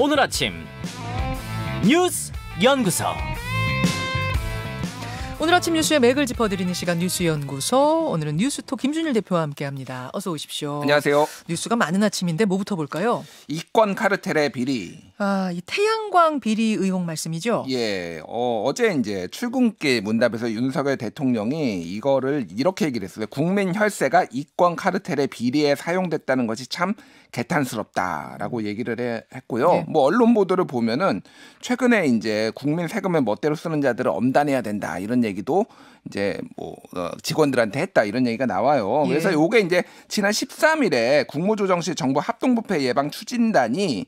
오늘 아침 뉴스 연구소. 오늘 아침 뉴스에 맥을 짚어드리는 시간 뉴스연구소 오늘은 뉴스토 김준일 대표와 함께합니다. 어서 오십시오. 안녕하세요. 뉴스가 많은 아침인데 뭐부터 볼까요? 이권 카르텔의 비리. 아, 이 태양광 비리 의혹 말씀이죠? 예. 어, 어제 이제 출근길 문답에서 윤석열 대통령이 이거를 이렇게 얘기를 했어요. 국민 혈세가 이권 카르텔의 비리에 사용됐다는 것이 참 개탄스럽다라고 얘기를 해, 했고요. 네. 뭐 언론 보도를 보면은 최근에 이제 국민 세금을 멋대로 쓰는 자들을 엄단해야 된다 이런 얘기 얘기도 이제 뭐 어, 직원들한테 했다 이런 얘기가 나와요. 예. 그래서 요게 이제 지난 13일에 국무조정실 정부 합동부패 예방 추진단이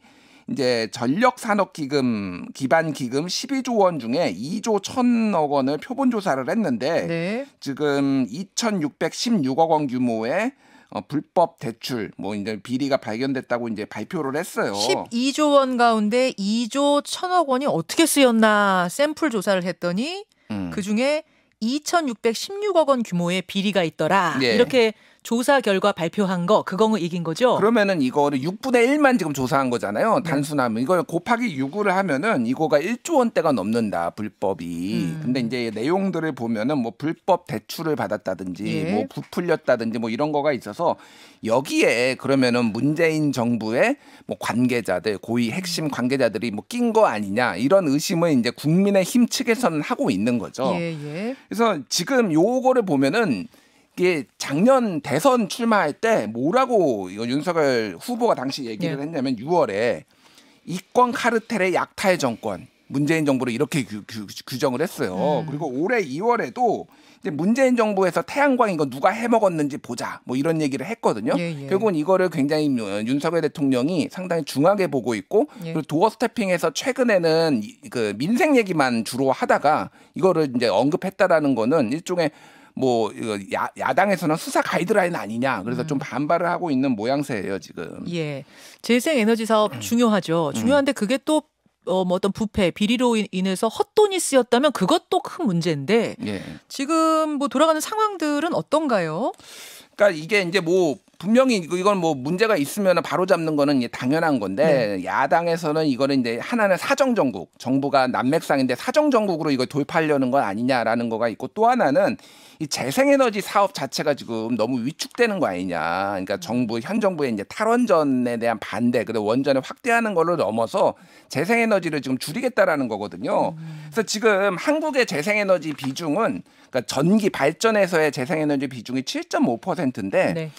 이제 전력 산업 기금 기반 기금 12조 원 중에 2조 1천억 원을 표본 조사를 했는데 네. 지금 2,616억 원 규모의 어, 불법 대출 뭐 이제 비리가 발견됐다고 이제 발표를 했어요. 12조 원 가운데 2조 1천억 원이 어떻게 쓰였나 샘플 조사를 했더니 음. 그 중에 2,616억 원 규모의 비리가 있더라. 예. 이렇게 조사 결과 발표한 거그거 뭐 이긴 거죠. 그러면은 이거를 6분의 1만 지금 조사한 거잖아요. 네. 단순하면 이걸 곱하기 6을 하면은 이거가 1조 원대가 넘는다 불법이. 음. 근데 이제 내용들을 보면은 뭐 불법 대출을 받았다든지 예. 뭐 부풀렸다든지 뭐 이런 거가 있어서 여기에 그러면은 문재인 정부의 뭐 관계자들 고위 핵심 음. 관계자들이 뭐 낀 거 아니냐 이런 의심을 이제 국민의 힘 측에서는 하고 있는 거죠. 예, 예. 그래서 지금 요거를 보면은 이게 작년 대선 출마할 때 뭐라고 윤석열 후보가 당시 얘기를 네. 했냐면 6월에 이권 카르텔의 약탈 정권 문재인 정부를 이렇게 규, 규 정을 했어요. 음. 그리고 올해 2월에도 이제 문재인 정부에서 태양광 이거 누가 해먹었는지 보자 뭐 이런 얘기를 했거든요. 예, 예. 결국은 이거를 굉장히 윤석열 대통령이 상당히 중하게 보고 있고 예. 그리고 도어 스태핑에서 최근에는 그 민생 얘기만 주로 하다가 이거를 이제 언급했다라는 거는 일종의 뭐 야, 야당에서는 수사 가이드라인 아니냐 그래서 음. 좀 반발을 하고 있는 모양새예요 지금. 예, 재생 에너지 사업 음. 중요하죠. 음. 중요한데 그게 또 어, 뭐 어떤 부패, 비리로 인해서 헛돈이 쓰였다면 그것도 큰 문제인데 예. 지금 뭐 돌아가는 상황들은 어떤가요? 그러니까 이게 이제 뭐 분명히 이건 뭐 문제가 있으면 바로 잡는 거는 당연한 건데 네. 야당에서는 이거는 이제 하나는 사정 정국 정부가 난맥상인데 사정 정국으로 이걸 돌파하려는 건 아니냐라는 거가 있고 또 하나는 이 재생에너지 사업 자체가 지금 너무 위축되는 거 아니냐. 그러니까 음. 정부 현 정부의 이제 탈원전에 대한 반대, 그리고 원전을 확대하는 걸로 넘어서 재생에너지를 지금 줄이겠다라는 거거든요. 음. 그래서 지금 한국의 재생에너지 비중은 그러니까 전기 발전에서의 재생에너지 비중이 7.5%인데 네.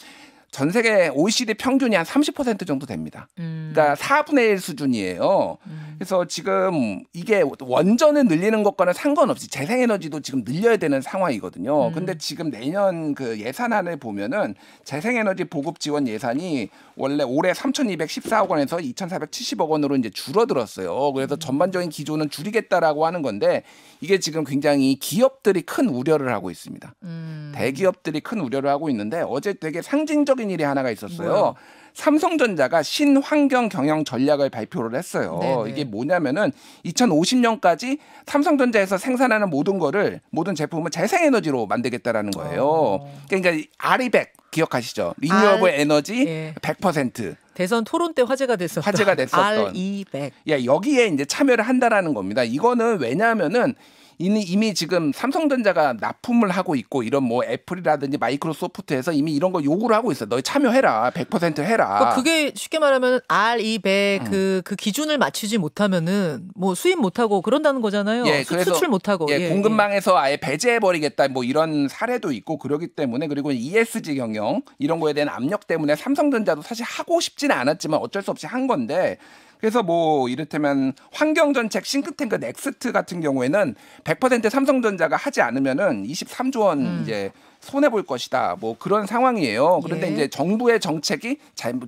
전 세계 OECD 평균이 한 30% 정도 됩니다. 음. 그러니까 4분의 1 수준이에요. 음. 그래서 지금 이게 원전을 늘리는 것과는 상관없이 재생에너지도 지금 늘려야 되는 상황이거든요. 음. 근데 지금 내년 그 예산안을 보면은 재생에너지 보급 지원 예산이 원래 올해 3,214억 원에서 2,470억 원으로 이제 줄어들었어요. 그래서 음. 전반적인 기조는 줄이겠다라고 하는 건데 이게 지금 굉장히 기업들이 큰 우려를 하고 있습니다. 음. 대기업들이 큰 우려를 하고 있는데 어제 되게 상징적인 일이 하나가 있었어요. 뭐야? 삼성전자가 신환경 경영 전략을 발표를 했어요. 네네. 네. 이게 뭐냐면은 2050년까지 삼성전자에서 생산하는 모든 거를 모든 제품을 재생에너지로 만들겠다라는 거예요. 어. 그러니까 아리백 기억하시죠? 리뉴어블 R, 에너지 예. 100%. 대선 토론 때 화제가 됐었 화제가 됐었던 R200. 예, 여기에 이제 참여를 한다라는 겁니다. 이거는 왜냐하면은 이미, 이미 지금 삼성전자가 납품을 하고 있고 이런 뭐 애플이라든지 마이크로소프트에서 이미 이런 거 요구를 하고 있어. 너희 참여해라. 100% 해라. 그러니까 그게 쉽게 말하면 R200 e, 음. 그, 그 기준을 맞추지 못하면은 뭐 수입 못하고 그런다는 거잖아요. 예, 그래서, 수출 못하고. 예, 예, 공급망에서 예. 아예 배제해버리겠다 뭐 이런 사례도 있고 그러기 때문에 그리고 ESG 경영 이런 거에 대한 압력 때문에 삼성전자도 사실 하고 싶지는 않았지만 어쩔 수 없이 한 건데 그래서 뭐 이를테면 환경전책 싱크탱크 넥스트 같은 경우에는 100% 삼성전자가 하지 않으면은 23조 원 음. 이제 손해 볼 것이다. 뭐 그런 상황이에요. 그런데 예. 이제 정부의 정책이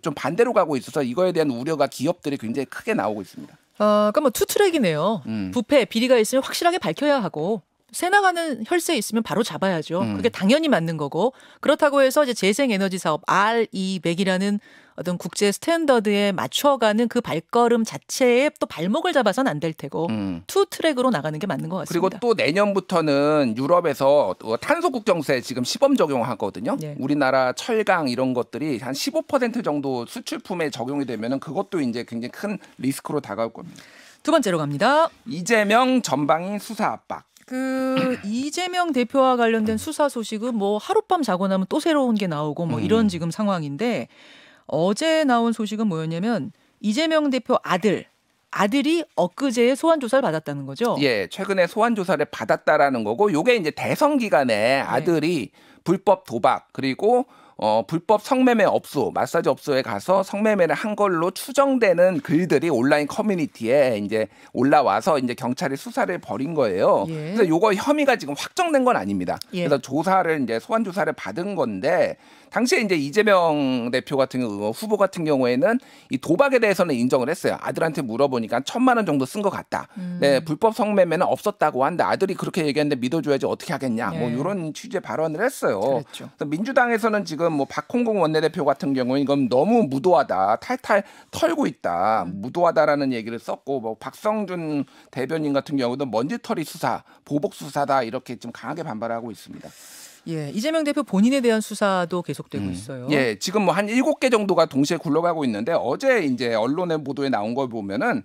좀 반대로 가고 있어서 이거에 대한 우려가 기업들이 굉장히 크게 나오고 있습니다. 아, 그러니까 뭐 투트랙이네요. 음. 부패 비리가 있으면 확실하게 밝혀야 하고 새 나가는 혈세 있으면 바로 잡아야죠. 음. 그게 당연히 맞는 거고 그렇다고 해서 이제 재생에너지 사업 R200이라는 e 어떤 국제 스탠더드에 맞춰가는 그 발걸음 자체에 또 발목을 잡아선 안 될 테고 음. 투 트랙으로 나가는 게 맞는 것 같습니다. 그리고 또 내년부터는 유럽에서 어, 탄소 국정세 지금 시범 적용하거든요. 네. 우리나라 철강 이런 것들이 한 15% 정도 수출품에 적용이 되면은 그것도 이제 굉장히 큰 리스크로 다가올 겁니다. 두 번째로 갑니다. 이재명 전방위 수사 압박. 그 이재명 대표와 관련된 수사 소식은 뭐 하룻밤 자고 나면 또 새로운 게 나오고 뭐 음. 이런 지금 상황인데 어제 나온 소식은 뭐였냐면 이재명 대표 아들 아들이 엊그제 소환 조사를 받았다는 거죠. 예, 최근에 소환 조사를 받았다라는 거고 요게 이제 대선 기간에 네. 아들이 불법 도박 그리고 어, 불법 성매매 업소, 마사지 업소에 가서 성매매를 한 걸로 추정되는 글들이 온라인 커뮤니티에 이제 올라와서 이제 경찰이 수사를 벌인 거예요. 예. 그래서 요거 혐의가 지금 확정된 건 아닙니다. 예. 그래서 조사를 이제 소환 조사를 받은 건데 당시에 이제 이재명 대표 같은 경우, 어, 후보 같은 경우에는 이 도박에 대해서는 인정을 했어요. 아들한테 물어보니까 천만 원 정도 쓴 것 같다. 음. 네, 불법 성매매는 없었다고 한데 아들이 그렇게 얘기했는데 믿어줘야지 어떻게 하겠냐. 예. 뭐 이런 네. 취지의 발언을 했어요. 그렇죠. 그래서 민주당에서는 지금 지금 뭐 박홍공 원내대표 같은 경우는 이건 너무 무도하다, 탈탈 털고 있다, 무도하다라는 얘기를 썼고 뭐 박성준 대변인 같은 경우도 먼지털이 수사, 보복 수사다 이렇게 좀 강하게 반발하고 있습니다. 예, 이재명 대표 본인에 대한 수사도 계속되고 음. 있어요. 예, 지금 뭐한일개 정도가 동시에 굴러가고 있는데 어제 이제 언론의 보도에 나온 걸 보면은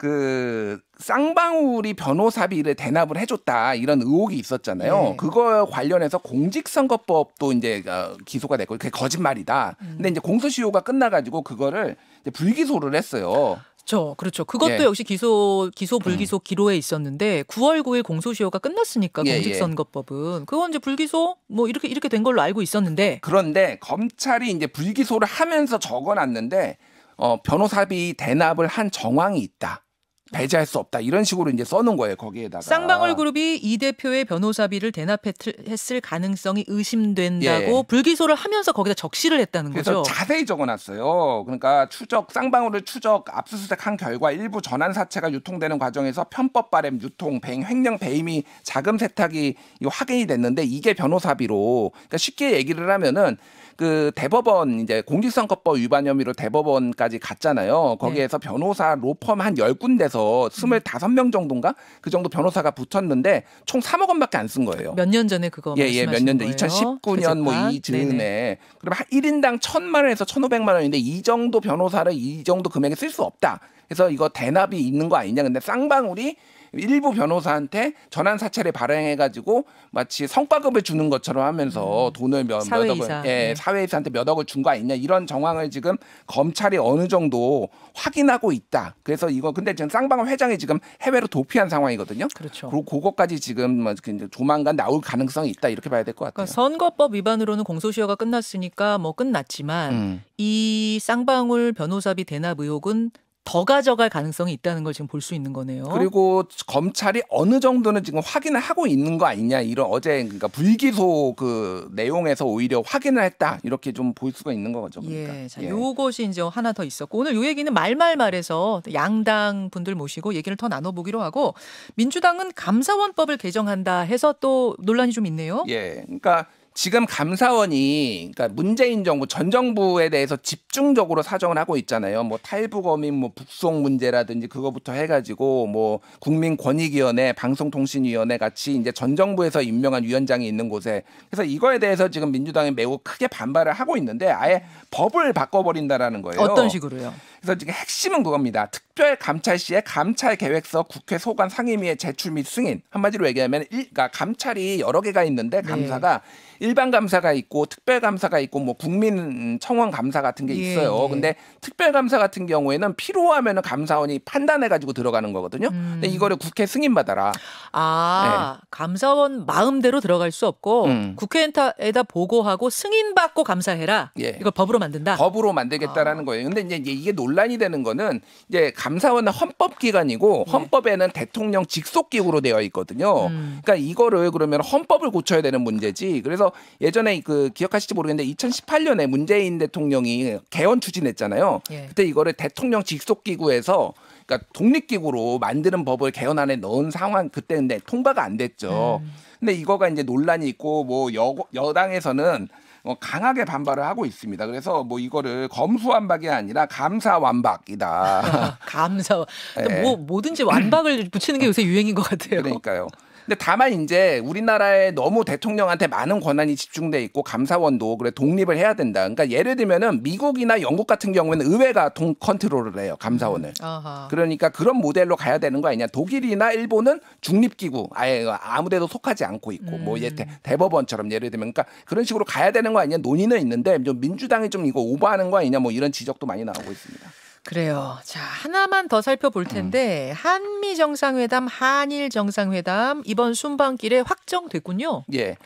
그 쌍방울이 변호사비를 대납을 해줬다 이런 의혹이 있었잖아요. 네. 그거 관련해서 공직선거법도 이제 어, 기소가 됐고 그게 거짓말이다. 음. 근데 이제 공소시효가 끝나가지고 그거를 이제 불기소를 했어요. 그렇죠. 그렇죠. 그것도 예. 역시 기소 기소 음. 불기소 기로에 있었는데 9월 9일 공소시효가 끝났으니까 예, 예. 공직선거법은 그건 이제 불기소 뭐 이렇게 이렇게 된 걸로 알고 있었는데 그런데 검찰이 이제 불기소를 하면서 적어놨는데 어, 변호사비 대납을 한 정황이 있다. 배제할 수 없다 이런 식으로 이제 써놓은 거예요 거기에다가 쌍방울 그룹이 이 대표의 변호사비를 대납했을 가능성이 의심된다고 예. 불기소를 하면서 거기다 적시를 했다는 그래서 거죠. 자세히 적어놨어요. 그러니까 추적 쌍방울을 추적 압수수색한 결과 일부 전환 사채가 유통되는 과정에서 편법 발행, 유통, 배임, 횡령, 배임이 자금 세탁이 확인이 됐는데 이게 변호사비로 그러니까 쉽게 얘기를 하면은 그 대법원 이제 공직선거법 위반 혐의로 대법원까지 갔잖아요. 거기에서 네. 변호사 로펌 한1 0군데서2 5명 정도인가? 그 정도 변호사가 붙었는데 총 3억 원밖에 안 쓴 거예요. 몇 년 전에 그거 예, 예, 몇 년 전. 2019년 뭐이 즈음에. 네, 네. 그럼 한1인당1 0 0 0만 원에서 1 5 0 0만 원인데 이 정도 변호사를 이 정도 금액에 쓸 수 없다. 그래서 이거 대납이 있는 거 아니냐. 근데 쌍방울이 일부 변호사한테 전환 사찰에 발행해가지고 마치 성과급을 주는 것처럼 하면서 음. 돈을 몇, 몇 억을 예, 네. 사회이사한테 몇 억을 준 거 아니냐 이런 정황을 지금 검찰이 어느 정도 확인하고 있다. 그래서 이거 근데 지금 쌍방울 회장이 지금 해외로 도피한 상황이거든요. 그렇죠. 그리고 그것까지 지금 뭐 조만간 나올 가능성이 있다 이렇게 봐야 될 것 같아요. 그러니까 선거법 위반으로는 공소시효가 끝났으니까 뭐 끝났지만 음. 이 쌍방울 변호사비 대납 의혹은 더 가져갈 가능성이 있다는 걸 지금 볼 수 있는 거네요. 그리고 검찰이 어느 정도는 지금 확인을 하고 있는 거 아니냐 이런 어제 그러니까 불기소 그 내용에서 오히려 확인을 했다 이렇게 좀 볼 수가 있는 거죠. 그러니까. 예, 자, 예. 요것이 이제 하나 더 있었고 오늘 요 얘기는 말말말해서 양당 분들 모시고 얘기를 더 나눠보기로 하고 민주당은 감사원법을 개정한다 해서 또 논란이 좀 있네요. 예, 그러니까 지금 감사원이 그러니까 문재인 정부 전 정부에 대해서 집중적으로 사정을 하고 있잖아요. 뭐 탈북어민 뭐 북송 문제라든지 그거부터 해가지고 뭐 국민권익위원회, 방송통신위원회 같이 이제 전 정부에서 임명한 위원장이 있는 곳에 그래서 이거에 대해서 지금 민주당이 매우 크게 반발을 하고 있는데 아예 법을 바꿔버린다라는 거예요. 어떤 식으로요? 그래서 지금 핵심은 그겁니다. 특별 감찰 시에 감찰 계획서 국회 소관 상임위에 제출 및 승인. 한마디로 얘기하면 일, 그러니까 감찰이 여러 개가 있는데 네. 감사가 네. 일반 감사가 있고 특별 감사가 있고 뭐 국민 청원 감사 같은 게 예, 있어요. 예, 예. 근데 특별 감사 같은 경우에는 필요하면은 감사원이 판단해 가지고 들어가는 거거든요. 음. 근데 이거를 국회 승인 받아라. 아, 네. 감사원 마음대로 들어갈 수 없고 음. 국회에다 보고하고 승인 받고 감사해라. 예. 이걸 법으로 만든다. 법으로 만들겠다라는 아. 거예요. 근데 이제 이게 논 논란이 되는 거는 이제 감사원은 헌법기관이고 네. 헌법에는 대통령 직속기구로 되어 있거든요. 음. 그러니까 이거를 그러면 헌법을 고쳐야 되는 문제지. 그래서 예전에 그 기억하실지 모르겠는데 2018년에 문재인 대통령이 개헌 추진했잖아요. 예. 그때 이거를 대통령 직속기구에서 그러니까 독립기구로 만드는 법을 개헌안에 넣은 상황 그때 근데 통과가 안 됐죠. 음. 근데 이거가 이제 논란이 있고 뭐 여, 여당에서는 어, 강하게 반발을 하고 있습니다. 그래서 뭐 이거를 검수완박이 아니라 감사완박이다. 감사. 네. 뭐 뭐든지 완박을 붙이는 게 요새 유행인 것 같아요. 그러니까요. 근데 다만 이제 우리나라에 너무 대통령한테 많은 권한이 집중돼 있고 감사원도 그래 독립을 해야 된다. 그러니까 예를 들면은 미국이나 영국 같은 경우에는 의회가 통 컨트롤을 해요 감사원을. 아 그러니까 그런 모델로 가야 되는 거 아니냐. 독일이나 일본은 중립기구 아예 아무데도 속하지 않고 있고 뭐 음. 뭐 예, 대, 대법원처럼 예를 들면 그러니까 그런 식으로 가야 되는 거 아니냐 논의는 있는데 좀 민주당이 좀 이거 오버하는 거 아니냐 뭐 이런 지적도 많이 나오고 있습니다. 그래요. 자, 하나만 더 살펴볼 음. 텐데, 음. 한미 정상회담, 한일 정상회담, 이번 순방길에 확정됐군요. 예.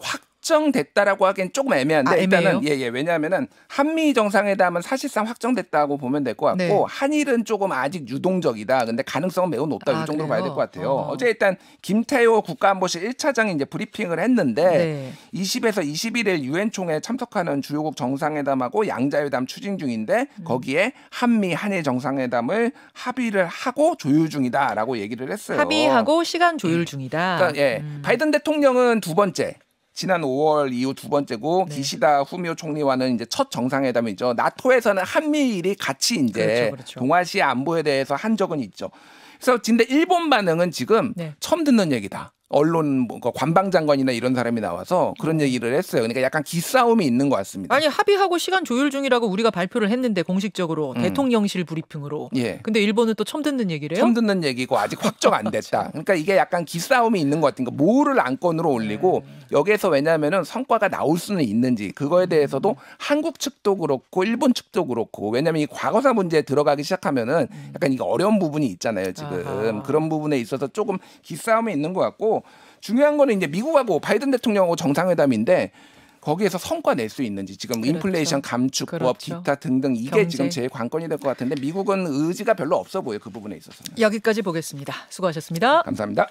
확 확정됐다라고 하기엔 조금 애매한데 아, 일단은 예예 예, 왜냐하면은 한미 정상회담은 사실상 확정됐다고 보면 될 것 같고 네. 한일은 조금 아직 유동적이다. 근데 가능성은 매우 높다 아, 이 정도로 그래요? 봐야 될 것 같아요. 어. 어제 일단 김태호 국가안보실 1차장이 이제 브리핑을 했는데 네. 20에서 21일 유엔 총회에 참석하는 주요국 정상회담하고 양자회담 추진 중인데 음. 거기에 한미 한일 정상회담을 합의를 하고 조율 중이다라고 얘기를 했어요. 합의하고 시간 조율 음. 중이다. 그러니까 예, 음. 바이든 대통령은 두 번째 지난 5월 이후 두 번째고 네. 기시다 후미오 총리와는 이제 첫 정상회담이죠. 나토에서는 한미일이 같이 이제 그렇죠, 그렇죠. 동아시아 안보에 대해서 한 적은 있죠. 그래서 근데 일본 반응은 지금 네. 처음 듣는 얘기다. 언론 뭐 관방장관이나 이런 사람이 나와서 그런 음. 얘기를 했어요. 그러니까 약간 기싸움이 있는 것 같습니다. 아니 합의하고 시간 조율 중이라고 우리가 발표를 했는데 공식적으로 음. 대통령실 브리핑으로. 예. 근데 일본은 또 처음 듣는 얘기래요? 처음 듣는 얘기고 아직 확정 안 됐다. 그러니까 이게 약간 기싸움이 있는 것 같은 거. 모를 안건으로 올리고 네. 여기에서 왜냐하면은 성과가 나올 수는 있는지 그거에 음. 대해서도 음. 한국 측도 그렇고 일본 측도 그렇고 왜냐하면 이 과거사 문제에 들어가기 시작하면은 음. 약간 이게 어려운 부분이 있잖아요. 지금 지금 아하. 그런 부분에 있어서 조금 기싸움이 있는 것 같고 중요한 거는 이제 미국하고 바이든 대통령하고 정상회담인데 거기에서 성과 낼 수 있는지 지금 그렇죠. 인플레이션 감축법 그렇죠. 기타 등등 이게 경제. 지금 제일 관건이 될 것 같은데 미국은 의지가 별로 없어 보여 그 부분에 있어서는 여기까지 보겠습니다 수고하셨습니다 감사합니다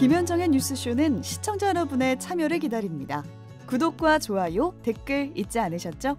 김현정의 뉴스쇼는 시청자 여러분의 참여를 기다립니다 구독과 좋아요 댓글 잊지 않으셨죠?